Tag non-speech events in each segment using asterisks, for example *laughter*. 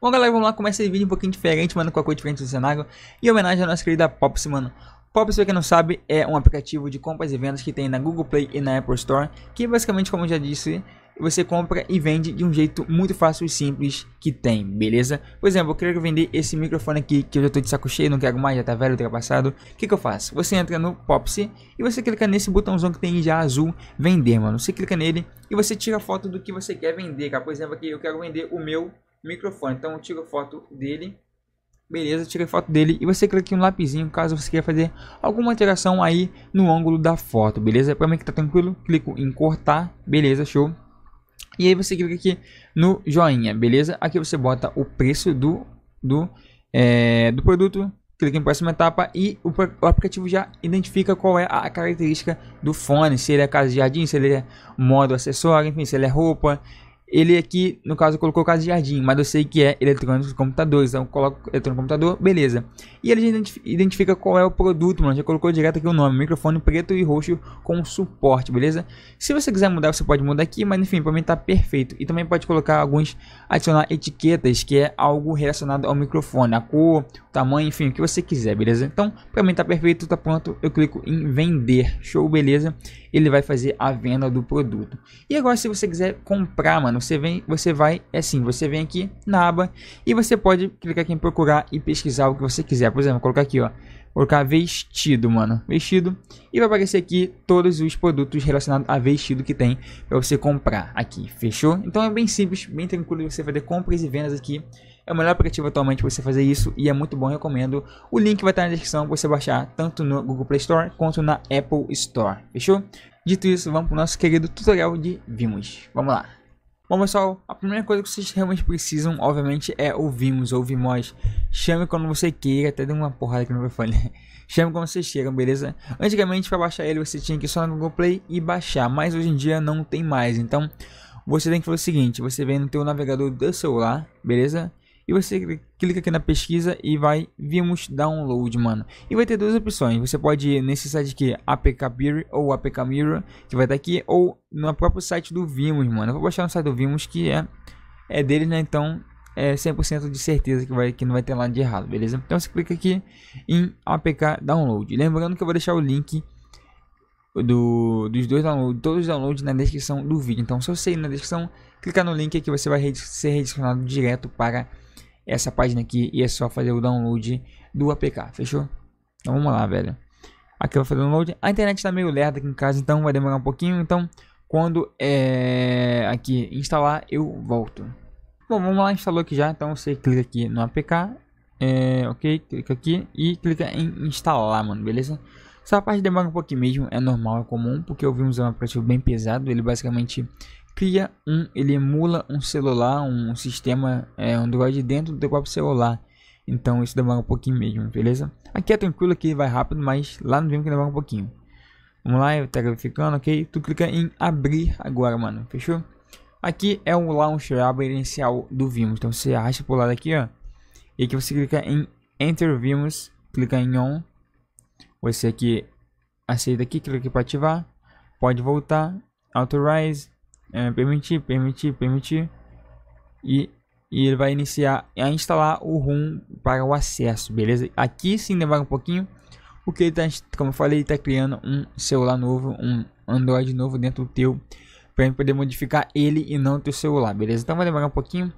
Bom, galera, vamos lá começar esse vídeo um pouquinho diferente, mano, com a cor diferente do cenário. E homenagem à nossa querida Pops, mano. Pops, pra quem não sabe, é um aplicativo de compras e vendas que tem na Google Play e na Apple Store. Que basicamente, como eu já disse, você compra e vende de um jeito muito fácil e simples que tem, beleza? Por exemplo, eu quero vender esse microfone aqui que eu já tô de saco cheio, não quero mais, já tá velho, ultrapassado. O que, que eu faço? Você entra no Pops e você clica nesse botãozão que tem já azul, vender, mano. Você clica nele e você tira a foto do que você quer vender, cara. Por exemplo, aqui eu quero vender o meu microfone. Então eu tiro foto dele. Beleza, tirei foto dele e você clica aqui no lapisinho caso você queira fazer alguma alteração aí no ângulo da foto, beleza? Para mim que tá tranquilo, clico em cortar, beleza, show. E aí você clica aqui no joinha, beleza? Aqui você bota o preço do, do, é, do produto, clica em próxima etapa e o, o, aplicativo já identifica qual é a característica do fone, se ele é casa de jardim, se ele é modo acessório, enfim, se ele é roupa, ele aqui, no caso, colocou casa de jardim, mas eu sei que é eletrônico de computadores, então coloco eletrônico de computador, beleza. E ele identifica qual é o produto, mano, já colocou direto aqui o nome, microfone preto e roxo com suporte, beleza? Se você quiser mudar, você pode mudar aqui, mas enfim, para mim tá perfeito. E também pode colocar alguns, adicionar etiquetas, que é algo relacionado ao microfone, a cor, tamanho, enfim, o que você quiser, beleza? Então, para mim tá perfeito, tá pronto, eu clico em vender, show, beleza? ele vai fazer a venda do produto. E agora se você quiser comprar, mano, você vem, você vai, é assim, você vem aqui na aba e você pode clicar aqui em procurar e pesquisar o que você quiser. Por exemplo, colocar aqui, ó, colocar vestido, mano, vestido, e vai aparecer aqui todos os produtos relacionados a vestido que tem para você comprar aqui, fechou? Então é bem simples, bem tranquilo você fazer compras e vendas aqui é o melhor aplicativo atualmente para você fazer isso e é muito bom, recomendo. O link vai estar na descrição para você baixar tanto no Google Play Store quanto na Apple Store, fechou? Dito isso, vamos para o nosso querido tutorial de Vimos. Vamos lá. Bom pessoal, a primeira coisa que vocês realmente precisam, obviamente, é o Vimos ou Vimos. Chame quando você queira, até deu uma porrada aqui no fone. *laughs* Chame quando vocês chegam, beleza? Antigamente, para baixar ele, você tinha que ir só no Google Play e baixar, mas hoje em dia não tem mais. Então, você tem que fazer o seguinte, você vem no teu navegador do celular, beleza? E você clica aqui na pesquisa e vai Vimos Download, mano. E vai ter duas opções. Você pode ir nesse site aqui, é APK Beer ou APK Mirror, que vai estar aqui, ou no próprio site do Vimos, mano. Eu vou baixar no site do Vimos, que é, é dele, né? Então é 100% de certeza que, vai, que não vai ter nada de errado, beleza? Então você clica aqui em APK Download. Lembrando que eu vou deixar o link do, dos dois downloads, todos os downloads na descrição do vídeo. Então, se você ir na descrição, clicar no link aqui, você vai ser redirecionado direto para essa página aqui e é só fazer o download do APK, fechou? Então vamos lá, velho. Aqui eu vou fazer o download. A internet tá meio lerda aqui em casa, então vai demorar um pouquinho. Então, quando é aqui instalar, eu volto. Bom, vamos lá, instalou aqui já. Então você clica aqui no APK, é, ok? Clica aqui e clica em instalar, mano, beleza? Essa parte demora um pouquinho mesmo, é normal, é comum, porque eu vi um aplicativo bem pesado. Ele basicamente cria um, ele emula um celular, um sistema é, Android dentro do teu próprio celular. Então isso demora um pouquinho mesmo, beleza? Aqui é tranquilo, aqui vai rápido, mas lá no Vim que demora um pouquinho. Vamos lá, tá verificando, ok? Tu clica em abrir agora, mano, fechou? Aqui é o launcher, a inicial do Vimos. Então você arrasta por lado aqui, ó. E aqui você clica em Enter Vimos, clica em On. Você aqui aceita aqui, clica aqui para ativar. Pode voltar, Authorize, é, permitir, permitir, permitir. E, e ele vai iniciar a instalar o ROM para o acesso, beleza? Aqui sim demora um pouquinho, porque ele tá, como eu falei, está criando um celular novo, um Android novo dentro do teu, para poder modificar ele e não teu celular, beleza? Então vai demorar um pouquinho,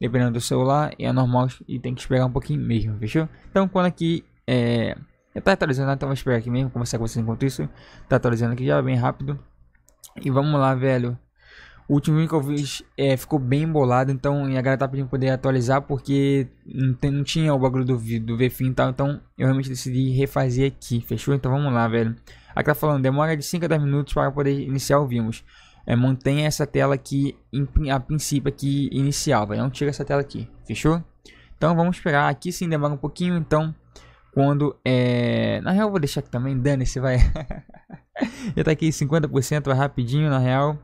dependendo do celular, é normal e tem que esperar um pouquinho mesmo, fechou? Então quando aqui é... tá atualizando, então vou esperar aqui mesmo, conversar com vocês enquanto isso. Tá atualizando aqui já, bem rápido. E vamos lá, velho. O último link que eu vi é, ficou bem embolado, então a galera tá pedindo poder atualizar porque não, tem, não tinha o bagulho do, do VFIN e tal, então eu realmente decidi refazer aqui, fechou? Então vamos lá, velho. Aqui tá falando, demora de 5 a 10 minutos para poder iniciar o Vimos. É, mantenha essa tela aqui, a princípio aqui inicial, velho. Não tira essa tela aqui, fechou? Então vamos esperar, aqui sim demora um pouquinho, então quando é... Na real vou deixar aqui também, dane-se, vai. *laughs* Já tá aqui 50%, vai rapidinho, na real.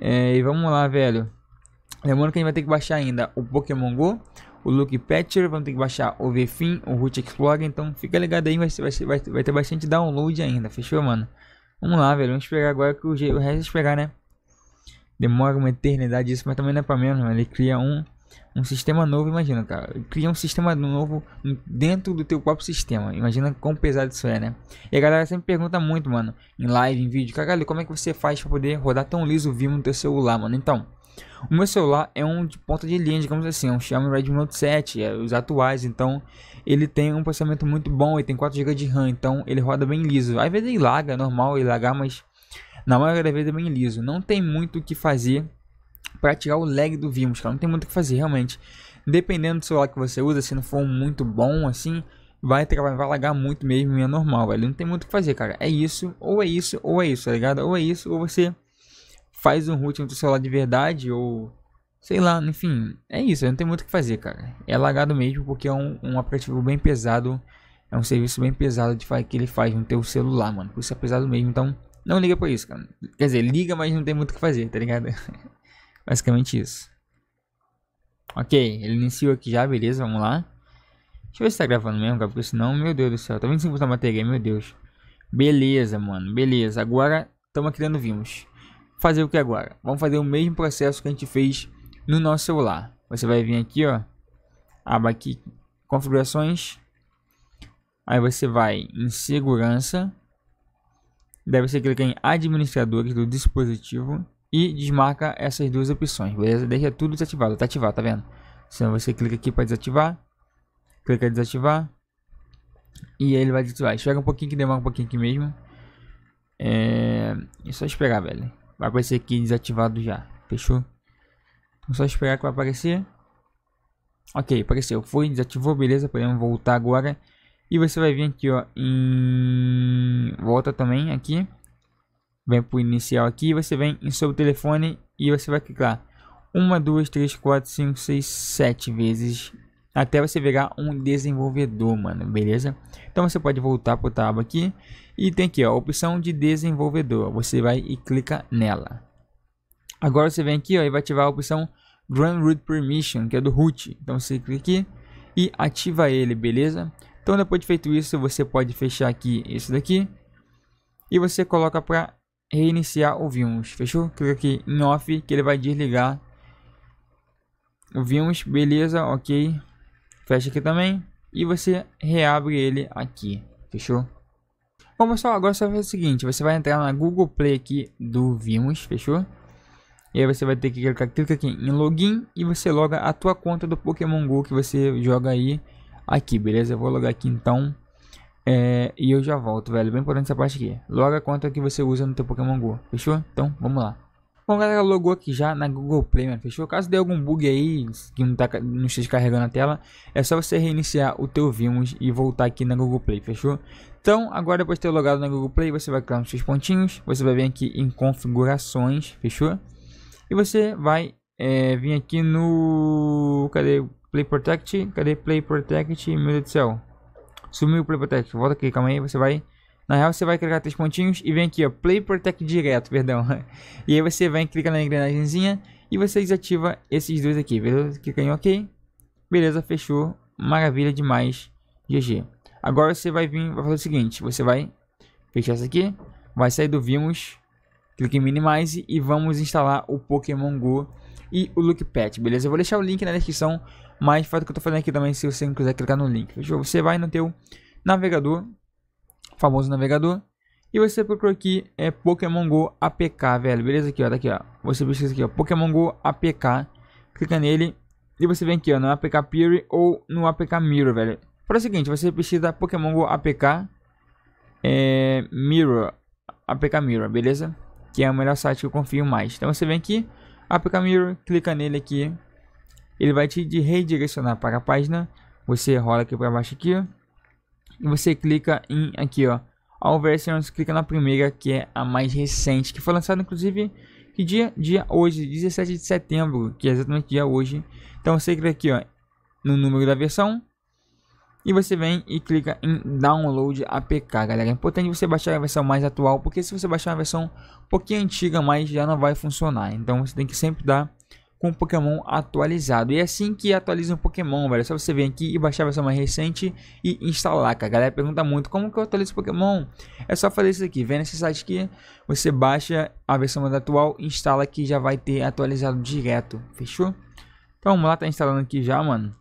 É, e vamos lá, velho. Lembrando que a gente vai ter que baixar ainda o Pokémon GO, o Look Patcher, vamos ter que baixar o VFIN, o Root Explorer, então fica ligado aí, vai, ser, vai, ser, vai, vai ter bastante download ainda, fechou, mano? Vamos lá, velho, vamos esperar agora que o, o resto é esperar, né? Demora uma eternidade isso, mas também não é pra menos, ele cria um um sistema novo, imagina, cara. Cria um sistema novo dentro do teu próprio sistema. Imagina quão pesado isso é, né? E a galera sempre pergunta muito, mano, em live, em vídeo, cara, como é que você faz para poder rodar tão liso o Vimo no teu celular, mano? Então, o meu celular é um de ponta de linha, digamos assim, é um Xiaomi Redmi Note 7, é, os atuais, então ele tem um processamento muito bom, ele tem 4 GB de RAM, então ele roda bem liso. Às vezes ele larga, é normal ele lagar, mas na maioria das vezes é bem liso. Não tem muito o que fazer para tirar o lag do Vimos, cara. Não tem muito o que fazer, realmente. Dependendo do celular que você usa, se não for muito bom, assim, vai, vai lagar muito mesmo e é normal, velho. Não tem muito o que fazer, cara. É isso, ou é isso, ou é isso, tá ligado? Ou é isso, ou você faz um routing do celular de verdade, ou... Sei lá, enfim, é isso, não tem muito o que fazer, cara. É lagado mesmo porque é um, um aplicativo bem pesado, é um serviço bem pesado de que ele faz no teu celular, mano. Por isso é pesado mesmo, então não liga pra isso, cara. Quer dizer, liga, mas não tem muito o que fazer, tá ligado? *laughs* Basicamente isso. Ok, ele iniciou aqui já, beleza, vamos lá. Deixa eu ver se tá gravando mesmo, cara, porque senão, meu Deus do céu, tá 25% da bateria, meu Deus. Beleza, mano, beleza. Agora, estamos aqui dentro Vimos. Fazer o que agora? Vamos fazer o mesmo processo que a gente fez no nosso celular. Você vai vir aqui, ó, aba aqui, configurações. Aí você vai em segurança. Deve ser clica é em administradores do dispositivo e desmarca essas duas opções, beleza? Deixa tudo desativado, tá ativado, tá vendo? Senão você clica aqui para desativar, clica desativar e ele vai desativar. Espera um pouquinho que demora um pouquinho aqui mesmo. É, é só esperar, velho. Vai aparecer aqui desativado já, fechou? Então, só esperar que vai aparecer. Ok, apareceu, foi, desativou, beleza, podemos voltar agora. E você vai vir aqui, ó, em... Volta também aqui vem para o inicial aqui, você vem em seu telefone e você vai clicar uma, duas, três, quatro, cinco, seis, sete vezes até você pegar um desenvolvedor, mano, beleza? Então você pode voltar para o tab aqui e tem aqui ó, a opção de desenvolvedor, você vai e clica nela. Agora você vem aqui ó, e vai ativar a opção Grand Root Permission, que é do root. Então você clica aqui e ativa ele, beleza? Então depois de feito isso, você pode fechar aqui isso daqui e você coloca para reiniciar o Vimos, fechou? Clica aqui em off que ele vai desligar o Vimos, beleza, ok. Fecha aqui também e você reabre ele aqui, fechou? Bom pessoal, agora você vai fazer o seguinte, você vai entrar na Google Play aqui do Vimos, fechou? E aí você vai ter que clicar, clica aqui em login e você loga a tua conta do Pokémon GO que você joga aí aqui, beleza? Eu vou logar aqui então. É, e eu já volto, velho. Bem importante essa parte aqui. Loga a conta que você usa no teu Pokémon GO. Fechou? Então, vamos lá. Bom, galera, logou aqui já na Google Play, mano, fechou? Caso dê algum bug aí, que não, tá, não esteja carregando a tela, é só você reiniciar o teu Vimos e voltar aqui na Google Play, fechou? Então, agora depois de ter logado na Google Play, você vai clicar nos seus pontinhos, você vai vir aqui em configurações, fechou? E você vai é, vir aqui no... cadê? Play Protect? Cadê Play Protect? Meu Deus do céu sumiu o Play Protect, volta aqui, calma aí, você vai... Na real, você vai clicar três pontinhos e vem aqui, ó, Play Protect direto, *laughs* perdão. e aí você vem, clica na engrenagemzinha e você desativa esses dois aqui, beleza? Clica em OK. Beleza, fechou. Maravilha demais. GG. Agora você vai vir, vai fazer o seguinte, você vai fechar isso aqui, vai sair do Vimos, clica em Minimize e vamos instalar o Pokémon GO e o Patch, beleza? Eu vou deixar o link na descrição mas faz o que eu estou fazendo aqui também se você não quiser clicar no link. Fechou? Tipo, você vai no teu navegador, famoso navegador, e você procura aqui é Pokémon GO APK, velho. Beleza? Aqui, ó. daqui, tá aqui, ó. Você pesquisa aqui, ó. Pokémon GO APK. Clica nele. E você vem aqui, ó. No APK Pure ou no APK Mirror, velho. Para o seguinte, você pesquisa Pokémon GO APK é, Mirror. APK Mirror, beleza? Que é o melhor site que eu confio mais. Então você vem aqui, APK Mirror, clica nele aqui ele vai te redirecionar para a página. Você rola aqui para baixo aqui, ó, e você clica em aqui, ó, All Versions, clica na primeira que é a mais recente, que foi lançada inclusive que dia? Dia hoje, 17 de setembro, que é exatamente dia hoje. Então você clica aqui, ó, no número da versão, e você vem e clica em download APK, galera. É importante você baixar a versão mais atual, porque se você baixar a versão um pouquinho antiga, mais já não vai funcionar. Então você tem que sempre dar com o Pokémon atualizado. E é assim que atualiza um Pokémon, velho. É só você vir aqui e baixar a versão mais recente e instalar, cara. A galera pergunta muito, como que eu atualizo Pokémon? É só fazer isso aqui. Vem nesse site aqui, você baixa a versão mais atual, instala que já vai ter atualizado direto. Fechou? Então vamos lá, tá instalando aqui já, mano.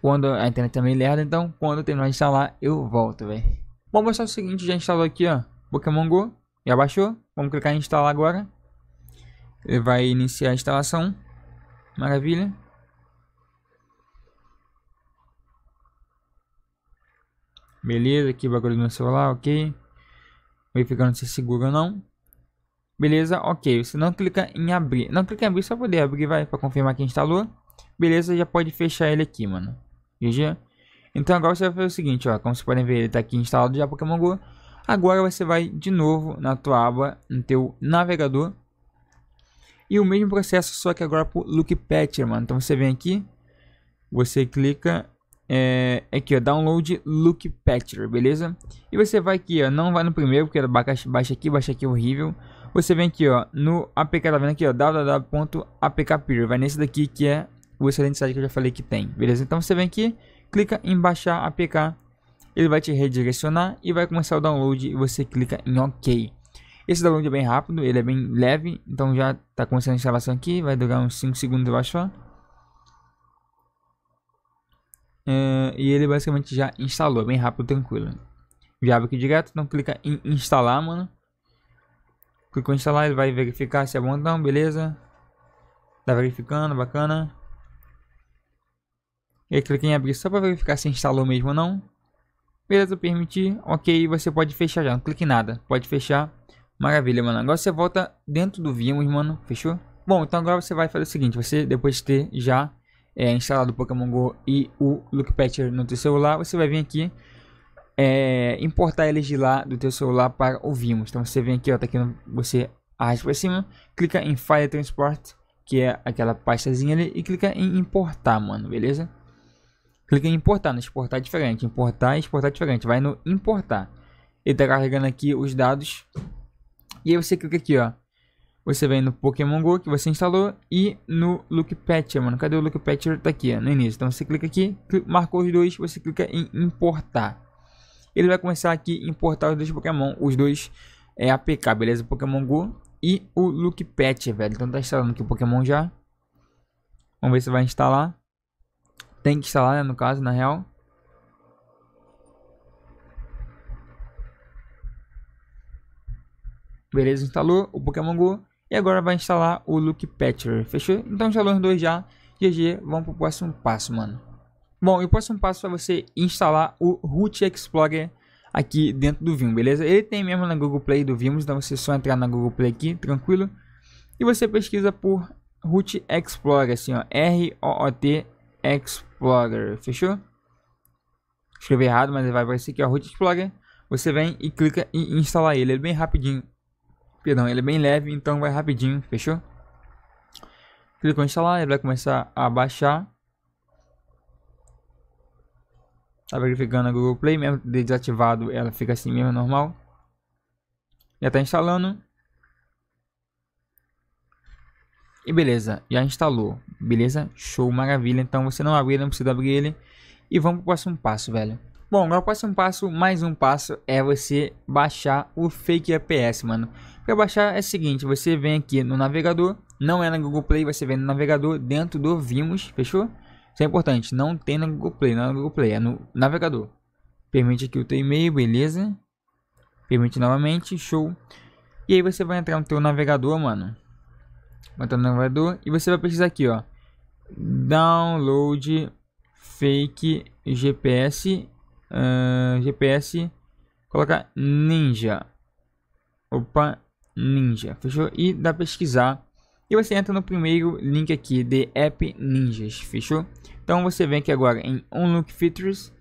Quando a internet também tá é lerda, então quando terminar de instalar, eu volto, velho. Vamos mostrar o seguinte, já instalou aqui, ó. Pokémon GO, já baixou. Vamos clicar em instalar agora. Ele vai iniciar a instalação. Maravilha? Beleza, aqui bagulho no celular, ok. Verificando se é seguro ou não. Beleza, ok. Você não clica em abrir. Não clica em abrir, só poder abrir, vai, para confirmar que instalou. Beleza, já pode fechar ele aqui, mano. GG. Então agora você vai fazer o seguinte, ó. Como vocês podem ver, ele tá aqui instalado já Pokémon GO. Agora você vai de novo na tua aba, no teu navegador. E o mesmo processo, só que agora por Look Patcher, mano. Então você vem aqui, você clica é, aqui, ó, download Look Patcher, beleza? E você vai aqui, ó, não vai no primeiro, porque baixa, baixa aqui, baixa aqui, horrível. Você vem aqui, ó, no APK, tá vendo aqui, ó, www.apkpeer, vai nesse daqui que é o excelente site que eu já falei que tem, beleza? Então você vem aqui, clica em baixar APK, ele vai te redirecionar e vai começar o download e você clica em OK. Esse download é bem rápido, ele é bem leve, então já está começando a instalação aqui, vai durar uns 5 segundos eu acho. e ele basicamente já instalou, bem rápido, tranquilo. Já abre aqui direto, então clica em instalar, mano. Clica em instalar, ele vai verificar se é bom ou não, beleza. Tá verificando, bacana. E clica em abrir só para verificar se instalou mesmo ou não. Beleza, permitir, ok, você pode fechar já, não clique em nada, pode fechar. Maravilha, mano. Agora você volta dentro do Vimos, mano. Fechou? Bom, então agora você vai fazer o seguinte. Você, depois de ter já é, instalado o Pokémon GO e o Look Patcher no teu celular, você vai vir aqui é, importar eles de lá do teu celular para o Vimos. Então você vem aqui, ó, tá aqui, no, você arrasta para cima, clica em File Transport, que é aquela pastazinha ali, e clica em importar, mano, beleza? Clica em importar, não exportar é diferente, importar e é exportar é diferente, vai no importar. Ele tá carregando aqui os dados e aí você clica aqui, ó. Você vem no Pokémon GO que você instalou e no Look Patcher, mano. Cadê o Look Patcher? Tá aqui, ó, no início. Então você clica aqui, clica, marcou os dois, você clica em importar. Ele vai começar aqui a importar os dois Pokémon, os dois é, APK, beleza? Pokémon GO e o Look Patcher, velho. Então tá instalando aqui o Pokémon já. Vamos ver se vai instalar. Tem que instalar, né, no caso, na real. Beleza, instalou o Pokémon Go. E agora vai instalar o Look Patcher, fechou? Então instalou os dois já. GG, vamos pro próximo passo, mano. Bom, e o próximo passo é você instalar o Root Explorer aqui dentro do Vim, beleza? Ele tem mesmo na Google Play do Vim, então você só entrar na Google Play aqui, tranquilo. E você pesquisa por Root Explorer, assim, ó, R-O-O-T Explorer, fechou? Escrevi errado, mas vai aparecer aqui, ó, Root Explorer. Você vem e clica em instalar ele, ele é bem rapidinho. Perdão, ele é bem leve, então vai rapidinho, fechou? Clicou em instalar, ele vai começar a baixar. Tá verificando a Google Play, mesmo desativado ela fica assim mesmo, normal. Já está instalando. E beleza, já instalou. Beleza? Show, maravilha. Então você não abre não precisa abrir ele. E vamos para o próximo passo, velho. Bom, agora o próximo passo, mais um passo, é você baixar o Fake APS, mano. Para baixar é o seguinte, você vem aqui no navegador, não é na Google Play, você vem no navegador dentro do Vimos, fechou? Isso é importante, não tem na Google Play, não é na Google Play, é no navegador. Permite aqui o teu e-mail, beleza? Permite novamente, show. E aí você vai entrar no teu navegador, mano. Vai entrar no navegador e você vai precisar aqui, ó. Download fake GPS, uh, ah, GPS, coloca Ninja. Opa, Ninja, fechou? E dá pesquisar. E você entra no primeiro link aqui de App Ninjas, fechou? Então você vem aqui agora em Unlock Features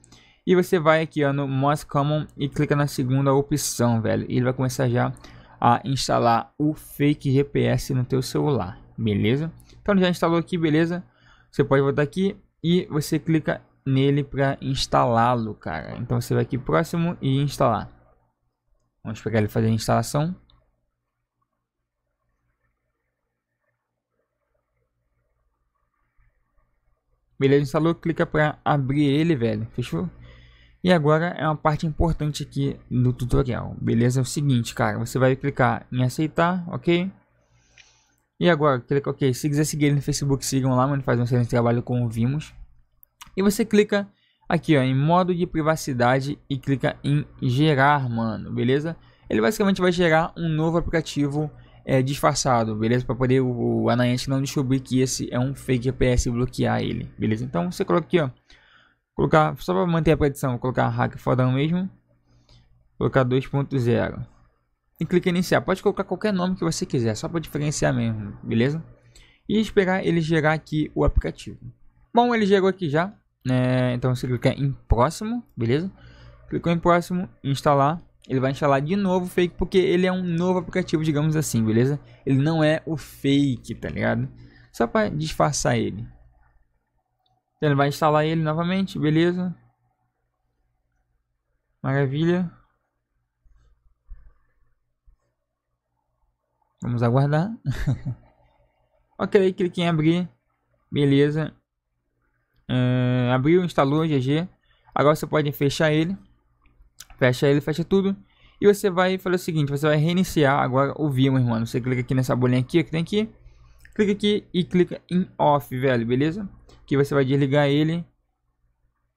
e você vai aqui ó, no Most Common e clica na segunda opção, velho. E ele vai começar já a instalar o Fake GPS no teu celular, beleza? Então já instalou aqui, beleza? Você pode voltar aqui e você clica nele para instalá-lo, cara. Então você vai aqui próximo e instalar. Vamos pegar ele fazer a instalação. Beleza, instalou, clica para abrir ele, velho. Fechou? E agora é uma parte importante aqui do tutorial. Beleza? É o seguinte, cara. Você vai clicar em aceitar, ok? E agora, clica ok. Se quiser seguir ele no Facebook, sigam lá, mano. Faz um excelente trabalho como vimos. E você clica aqui, ó, em modo de privacidade e clica em gerar, mano. Beleza? Ele basicamente vai gerar um novo aplicativo é, disfarçado, beleza? Para poder o, o não descobrir que esse é um fake GPS e bloquear ele, beleza? Então você coloca aqui, ó. Colocar, só para manter a predição, colocar hack fodão mesmo. Colocar 2.0. E clica em iniciar. Pode colocar qualquer nome que você quiser, só para diferenciar mesmo, beleza? E esperar ele gerar aqui o aplicativo. Bom, ele gerou aqui já. É, Então você clica em próximo, beleza? Clicou em próximo, instalar ele vai instalar de novo o fake, porque ele é um novo aplicativo, digamos assim, beleza? Ele não é o fake, tá ligado? Só para disfarçar ele. Então ele vai instalar ele novamente, beleza? Maravilha. Vamos aguardar. *laughs* ok, clique em abrir. Beleza. Uh, abriu, instalou, GG. Agora você pode fechar ele fecha ele, fecha tudo. E você vai fazer o seguinte, você vai reiniciar agora o Vimo, irmão. Você clica aqui nessa bolinha aqui, que tem aqui. Clica aqui e clica em off, velho, beleza? Que você vai desligar ele.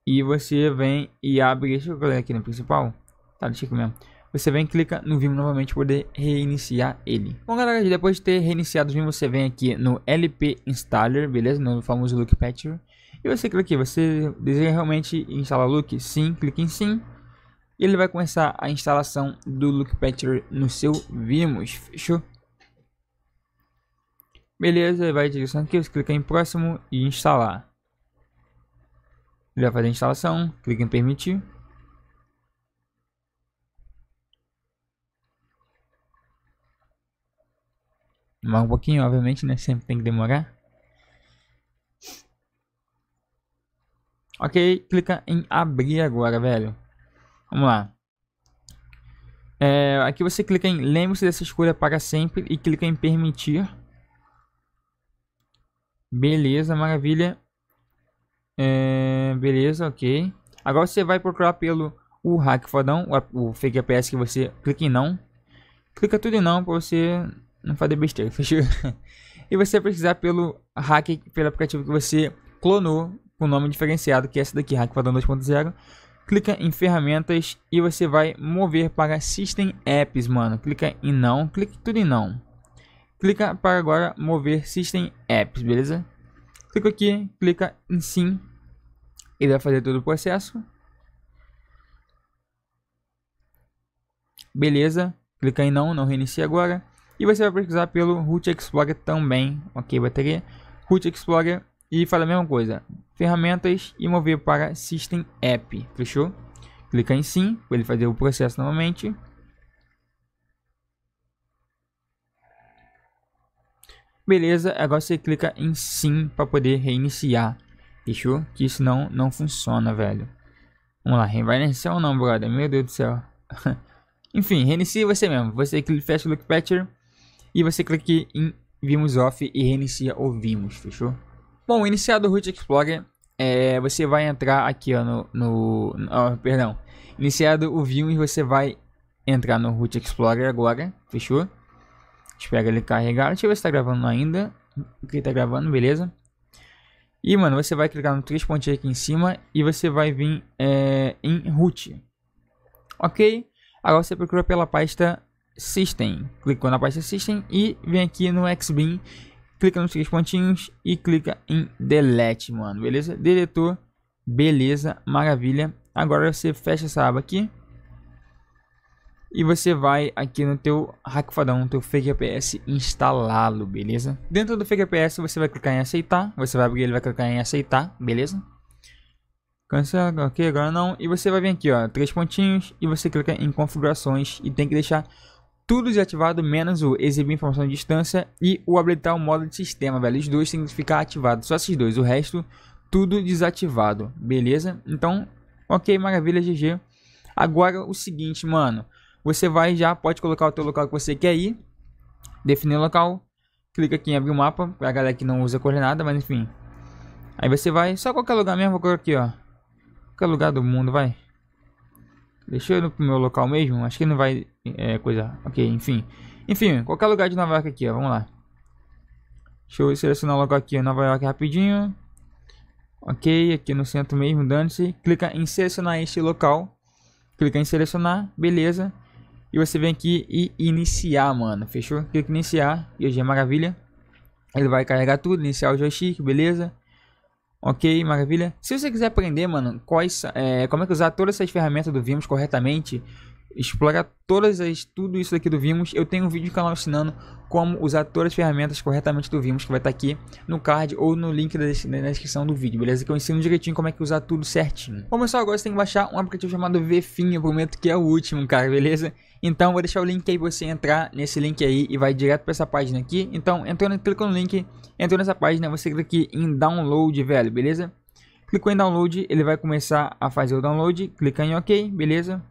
E você vem e abre, deixa eu clicar aqui no principal. Tá, deixa aqui mesmo. Você vem e clica no Vimo novamente para poder reiniciar ele. Bom, galera, depois de ter reiniciado o Vimo, você vem aqui no LP Installer, beleza? No famoso Look Patcher. E você clica aqui, você deseja realmente instalar Look? Sim, clica em sim. E ele vai começar a instalação do Look Patcher no seu Vimos. Fechou? Beleza, vai direção aqui, você clica em próximo e instalar. Ele vai fazer a instalação, clica em permitir. Demora um pouquinho, obviamente, né? Sempre tem que demorar. Ok, clica em abrir agora, velho. Vamos lá. É, aqui você clica em lembre-se dessa escolha para sempre e clica em permitir. Beleza, maravilha. É, beleza, ok. Agora você vai procurar pelo o hack fodão, o, o fake APS que você clica em não. Clica tudo em não para você não fazer besteira, *laughs* fechou? e você vai precisar pelo hack, pelo aplicativo que você clonou com nome diferenciado, que é esse daqui, hack fodão 2.0 clica em ferramentas e você vai mover para System Apps, mano. Clica em não, clique tudo em não. Clica para agora mover System Apps, beleza? Clica aqui, clica em sim. Ele vai fazer todo o processo. Beleza, clica em não, não reinicie agora. E você vai pesquisar pelo Root Explorer também, ok bateria? Root Explorer e fala a mesma coisa. Ferramentas e mover para System App. Fechou? Clica em sim para ele fazer o processo novamente. Beleza, agora você clica em sim para poder reiniciar. Fechou? Que senão não funciona, velho. Vamos lá, vai reiniciar ou não, brother? Meu Deus do céu. *laughs* Enfim, reinicie você mesmo. Você fecha o Look Patcher e você clica em Vimos Off e reinicia o Vimos, fechou? Bom, iniciado o Root Explorer, é, você vai entrar aqui ó, no, no perdão, iniciado o View e você vai entrar no Root Explorer agora, fechou? Espera ele carregar, deixa eu ver se tá gravando ainda, que tá gravando, beleza? E mano, você vai clicar no três pontinhos aqui em cima e você vai vir é, em root. Ok? Agora você procura pela pasta System, clicou na pasta System e vem aqui no Xbin clica nos três pontinhos e clica em delete, mano, beleza? Deletou, beleza, maravilha. Agora você fecha essa aba aqui e você vai aqui no teu Hackfadão, fadão teu Fake APS instalá-lo, beleza? Dentro do Fake APS você vai clicar em aceitar, você vai abrir ele vai clicar em aceitar, beleza? Cancela, ok, agora não. E você vai vir aqui, ó, três pontinhos e você clica em configurações e tem que deixar tudo desativado, menos o exibir informação de distância e o habilitar o modo de sistema, velho. Os dois tem que ficar ativados, só esses dois. O resto, tudo desativado, beleza? Então, ok, maravilha, GG. Agora, o seguinte, mano. Você vai já, pode colocar o teu local que você quer ir. Definir o local. Clica aqui em abrir o mapa, pra galera que não usa coordenada, mas enfim. Aí você vai, só qualquer lugar mesmo, vou colocar aqui, ó. Qualquer lugar do mundo, vai. Deixa eu ir pro meu local mesmo. Acho que não vai é, coisar. Ok, enfim. Enfim, qualquer lugar de Nova York aqui, ó. Vamos lá. Deixa eu selecionar logo aqui Nova York rapidinho. Ok, aqui no centro mesmo, dane-se. Clica em selecionar este local. Clica em selecionar, beleza. E você vem aqui e iniciar, mano. Fechou? Clica em iniciar. E hoje é maravilha. Ele vai carregar tudo, iniciar o joystick, beleza. Ok, maravilha. Se você quiser aprender, mano, quais, é, como é que usar todas essas ferramentas do Vimos corretamente, explorar todas as, tudo isso aqui do Vimos. Eu tenho um vídeo no canal ensinando como usar todas as ferramentas corretamente do Vimos, que vai estar tá aqui no card ou no link da, na descrição do vídeo, beleza? Que eu ensino direitinho como é que usar tudo certinho. Bom, pessoal, agora você tem que baixar um aplicativo chamado Vfin, eu prometo que é o último, cara, beleza? Então, vou deixar o link aí pra você entrar nesse link aí e vai direto pra essa página aqui. Então, entrou, clica no link, entrou nessa página, você clica aqui em download, velho, beleza? Clicou em download, ele vai começar a fazer o download, clica em ok, beleza?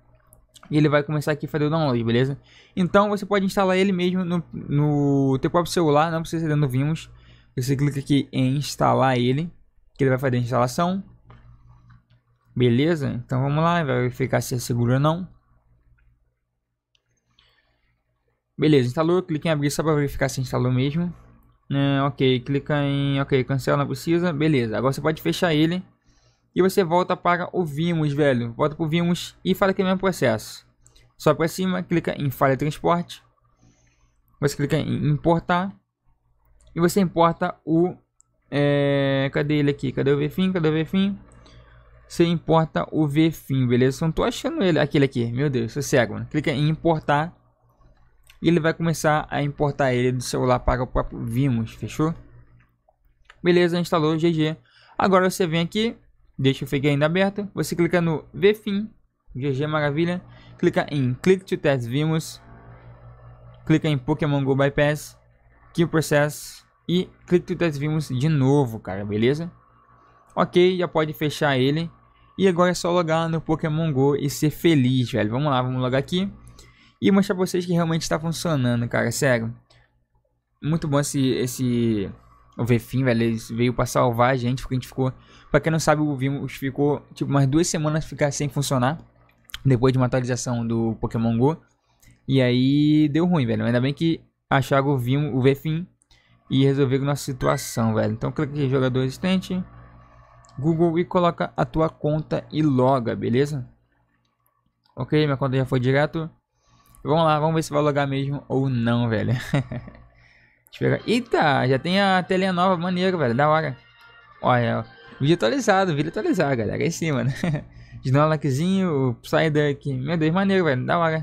E ele vai começar aqui a fazer o download, beleza? Então você pode instalar ele mesmo no, no teu próprio celular, não precisa ser no Vimos. Você clica aqui em instalar ele, que ele vai fazer a instalação. Beleza? Então vamos lá, vai verificar se é seguro ou não. Beleza, instalou, clica em abrir só para verificar se instalou mesmo. É, ok, clica em ok, cancela, não precisa. Beleza, agora você pode fechar ele e você volta para o Vimos, velho. Volta para é o Vimos e faz aquele mesmo processo. Só para cima, clica em falha transporte. Você clica em importar. E você importa o... É, cadê ele aqui? Cadê o VFIM? Cadê o VFIM? Você importa o VFIM, beleza? Não tô achando ele. Aquele aqui. Meu Deus, sossego. Mano. Clica em importar. E ele vai começar a importar ele do celular para o próprio Vimos, fechou? Beleza, instalou, GG. Agora você vem aqui, deixa o FG ainda aberto. Você clica no VFIN, GG Maravilha, clica em Click to Test Vimos, clica em Pokémon Go Bypass, Kill Process e Click to Test Vimos de novo, cara, beleza? Ok, já pode fechar ele. E agora é só logar no Pokémon GO e ser feliz, velho. Vamos lá, vamos logar aqui. E mostrar pra vocês que realmente está funcionando, cara, sério. Muito bom esse, esse o Vefim, velho, ele veio pra salvar a gente, porque a gente ficou. Pra quem não sabe, o Vimos ficou tipo umas duas semanas ficar sem funcionar. Depois de uma atualização do Pokémon GO. E aí deu ruim, velho. Ainda bem que acharam o Vimo, o Vefim e resolveram nossa situação, velho. Então clica aqui em jogador existente. Google e coloca a tua conta e loga, beleza? Ok, minha conta já foi direto. Vamos lá, vamos ver se vai logar mesmo ou não, velho. *laughs* Deixa eu pegar. Eita, já tem a telinha nova, maneiro, velho. Da hora. Olha, vídeo atualizado, vídeo atualizado, galera. Aí sim, mano. Snorlaxzinho, Psyduck. Meu Deus, maneiro, velho. Da hora.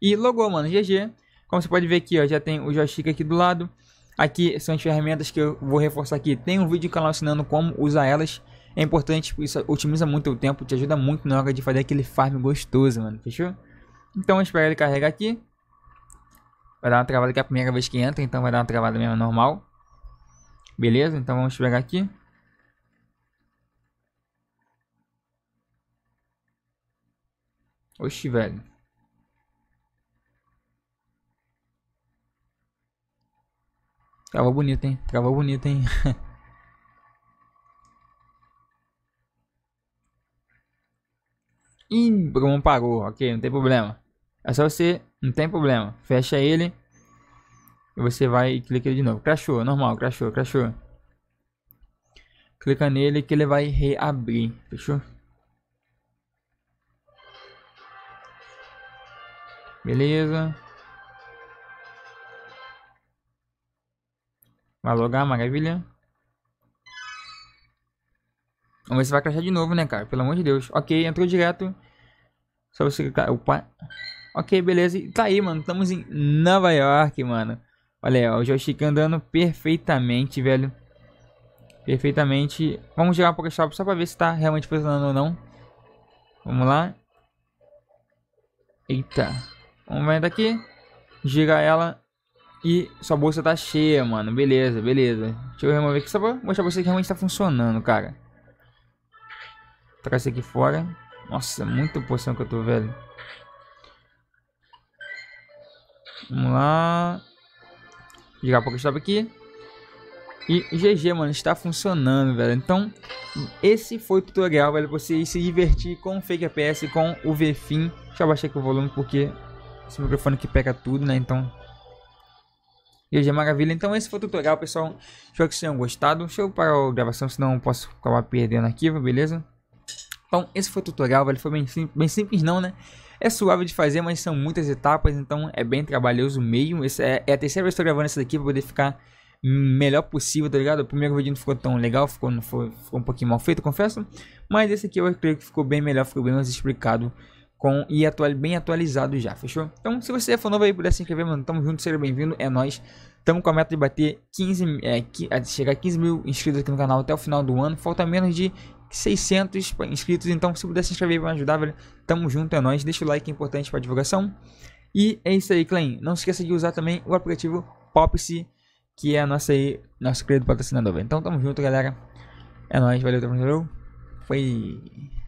E logo, mano. GG. Como você pode ver aqui, ó, já tem o joystick aqui do lado. Aqui são as ferramentas que eu vou reforçar aqui. Tem um vídeo canal ensinando como usar elas. É importante, isso otimiza muito o tempo, te ajuda muito na hora de fazer aquele farm gostoso, mano. Fechou? Então, espera ele carregar aqui. Vai dar uma travada que é a primeira vez que entra, então vai dar uma travada mesmo normal. Beleza? Então vamos pegar aqui. Oxi, velho. Travou bonito, hein? Travou bonito, hein? *laughs* Ih, o parou. Ok, não tem problema. É só você, não tem problema, fecha ele e você vai e clica ele de novo. Crashou, normal, crashou, crashou. Clica nele que ele vai reabrir, fechou? Beleza. Vai logar, maravilha. Vamos ver se vai crashar de novo, né, cara? Pelo amor de Deus. Ok, entrou direto. Só você clicar. Opa. Ok, beleza. E tá aí, mano. Estamos em Nova York, mano. Olha aí, ó. O joystick andando perfeitamente, velho. Perfeitamente. Vamos jogar para o só para ver se tá realmente funcionando ou não. Vamos lá. Eita. Vamos ver daqui. Gira ela. E sua bolsa tá cheia, mano. Beleza, beleza. Deixa eu remover aqui só pra mostrar pra você que realmente tá funcionando, cara. Traz isso aqui fora. Nossa, muita poção que eu tô, velho. Vamos lá. Jogar a Pokéstop aqui. E GG, mano, está funcionando, velho. Então, esse foi o tutorial, velho. Você se divertir com o Fake APS, com o VFIN. Deixa eu abaixar aqui o volume, porque esse microfone que pega tudo, né? Então, GG Maravilha. Então, esse foi o tutorial, pessoal. Espero que vocês tenham gostado. Deixa eu parar a gravação, senão eu posso acabar perdendo aqui, beleza? Então, esse foi o tutorial, ele foi bem simples, bem simples não, né? É suave de fazer, mas são muitas etapas, então é bem trabalhoso mesmo. Esse é, é a terceira vez que eu estou gravando isso daqui para poder ficar melhor possível, tá ligado? O primeiro vídeo não ficou tão legal, ficou, não foi, ficou um pouquinho mal feito, confesso. Mas esse aqui eu creio que ficou bem melhor, ficou bem mais explicado com, e atual, bem atualizado já, fechou? Então, se você é for novo aí puder se inscrever, mano, tamo junto, seja bem-vindo, é nóis. Tamo com a meta de bater 15, é, que, chegar a 15 mil inscritos aqui no canal até o final do ano. Falta menos de 600 inscritos. Então, se puder se inscrever para me ajudar, velho, tamo junto, é nóis. Deixa o like, é importante para divulgação. E é isso aí, Clem. Não se esqueça de usar também o aplicativo Popsy, que é a nossa aí, nosso querido patrocinador, Então, tamo junto, galera. É nóis, valeu, tamo junto. Foi.